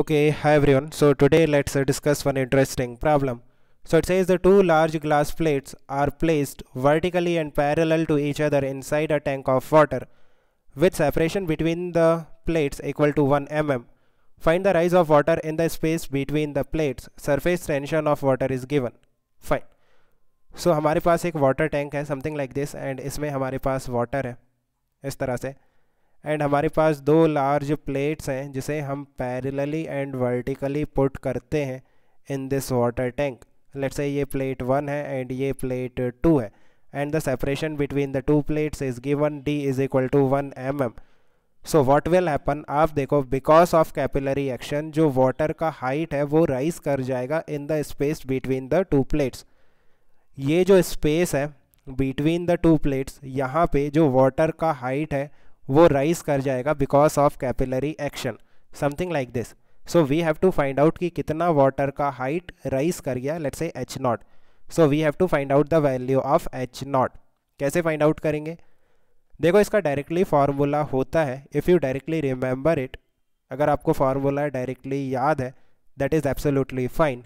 Okay, hi everyone. So today let's uh, discuss one interesting problem. So it says the two large glass plates are placed vertically and parallel to each other inside a tank of water with separation between the plates equal to 1 mm. Find the rise of water in the space between the plates. Surface tension of water is given. Fine. so, हमारे पास एक water tank है something like this and इसमें हमारे पास water है इस तरह से एंड हमारे पास दो लार्ज प्लेट्स हैं जिसे हम पैरेलली एंड वर्टिकली पुट करते हैं in this water tank let say ये प्लेट वन है एंड ये प्लेट टू है and the separation between the two plates is given D is equal to one M M so what will happen आप देखो because of capillary action जो water का height है वो rise कर जाएगा in the space between the two plates ये जो स्पेस है बिटवीन द टू प्लेट्स यहाँ पे जो वाटर का हाइट है वो राइज कर जाएगा because of capillary action something like this so we have to find out कि कितना वाटर का हाइट राइज कर गया let's say H naught so we have to find out the value of H naught कैसे find out करेंगे देखो इसका directly formula होता है if you directly remember it अगर आपको फार्मूला डायरेक्टली याद है दैट इज़ एब्सोल्युटली फाइन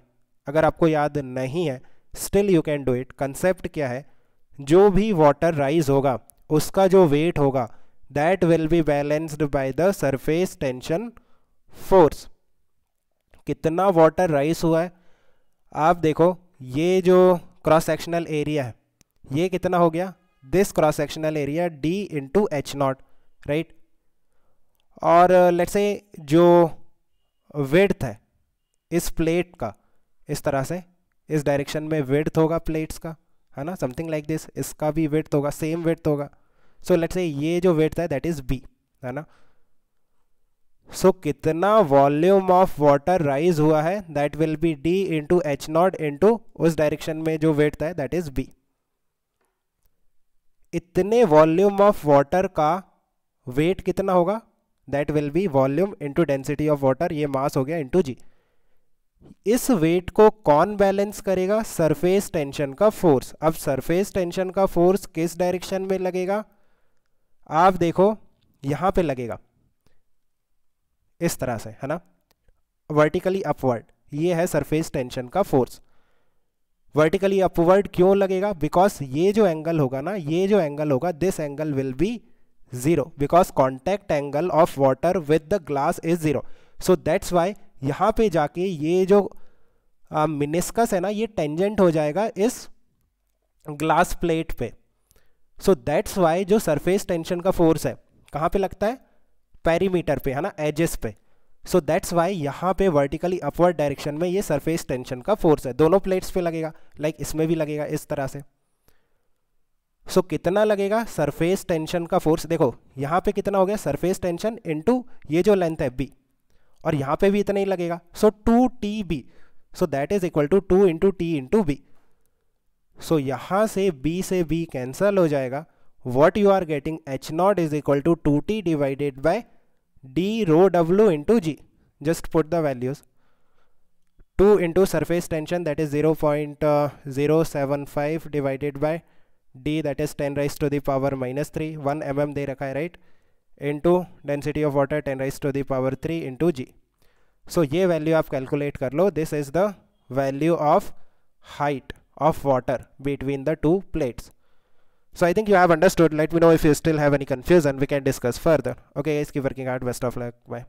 अगर आपको याद नहीं है still you can do it concept क्या है जो भी वाटर राइज होगा उसका जो वेट होगा that will be balanced by the surface tension force कितना वाटर राइस हुआ है आप देखो ये जो क्रॉस सेक्शनल एरिया है ये कितना हो गया this cross sectional area D into H naught right और लेट्स uh, से जो वेड्थ है इस प्लेट का इस तरह से इस डायरेक्शन में वेड्थ होगा प्लेट्स का है ना समथिंग लाइक दिस इसका भी वेड्थ होगा सेम वेड्थ होगा सो लेट्स से ये जो वेट था दैट इज बी है ना सो so, कितना वॉल्यूम ऑफ वाटर राइज हुआ है that will be D into H naught into उस डायरेक्शन में जो वेट था दैट इज बी इतने वॉल्यूम ऑफ वाटर का वेट कितना होगा that will be volume into density of water ये मास हो गया इंटू जी इस वेट को कौन बैलेंस करेगा सरफेस टेंशन का फोर्स अब सरफेस टेंशन का फोर्स किस डायरेक्शन में लगेगा आप देखो यहाँ पे लगेगा इस तरह से है ना वर्टिकली अपवर्ड ये है सरफेस टेंशन का फोर्स वर्टिकली अपवर्ड क्यों लगेगा बिकॉज ये जो एंगल होगा ना ये जो एंगल होगा this angle will be zero because contact angle of water with the glass is zero so that's why यहाँ पे जाके ये जो मिनिस्कस uh, है ना ये टेंजेंट हो जाएगा इस ग्लास प्लेट पे सो दैट्स वाई जो सरफेस टेंशन का फोर्स है कहाँ पे लगता है पैरीमीटर पे है ना एजेस पे सो दैट्स वाई यहाँ पे वर्टिकली अपवर्ड डायरेक्शन में ये सरफेस टेंशन का फोर्स है दोनों प्लेट्स पे लगेगा लाइक like इसमें भी लगेगा इस तरह से सो so, कितना लगेगा सरफेस टेंशन का फोर्स देखो यहाँ पे कितना हो गया सरफेस टेंशन इनटू ये जो लेंथ है बी और यहाँ पे भी इतना ही लगेगा so two T B so that is equal to two into T into B so so, यहाँ से b से b कैंसल हो जाएगा what you are getting H naught is equal to two T divided by D rho W into G just put the values two into surface tension that is zero point zero seven five divided by D that is ten raise to the power minus three one M M दे रखा है right into density of water ten raise to the power three into G so ये value आप calculate कर लो this is the value of height of water between the two plates. So I think you have understood. Let me know if you still have any confusion. We can discuss further. Okay guys, keep working hard. Best of luck. Bye.